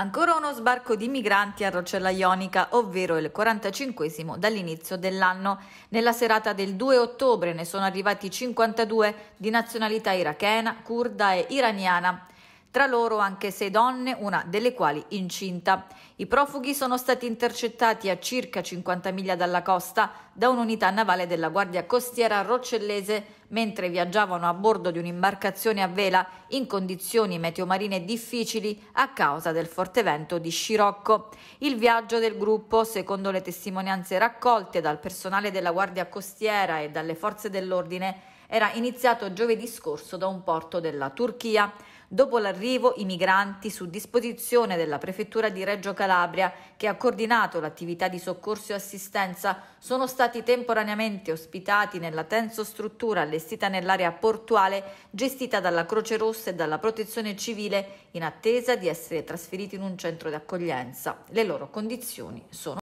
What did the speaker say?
Ancora uno sbarco di migranti a Rocella Ionica, ovvero il 45 dall'inizio dell'anno. Nella serata del 2 ottobre ne sono arrivati 52 di nazionalità irachena, curda e iraniana tra loro anche sei donne, una delle quali incinta. I profughi sono stati intercettati a circa 50 miglia dalla costa da un'unità navale della Guardia Costiera roccellese mentre viaggiavano a bordo di un'imbarcazione a vela in condizioni meteomarine difficili a causa del forte vento di Scirocco. Il viaggio del gruppo, secondo le testimonianze raccolte dal personale della Guardia Costiera e dalle forze dell'ordine, era iniziato giovedì scorso da un porto della Turchia dopo l'arrivo i migranti su disposizione della Prefettura di Reggio Calabria, che ha coordinato l'attività di soccorso e assistenza, sono stati temporaneamente ospitati nella tenso struttura allestita nell'area portuale gestita dalla Croce Rossa e dalla Protezione Civile in attesa di essere trasferiti in un centro di accoglienza. Le loro condizioni sono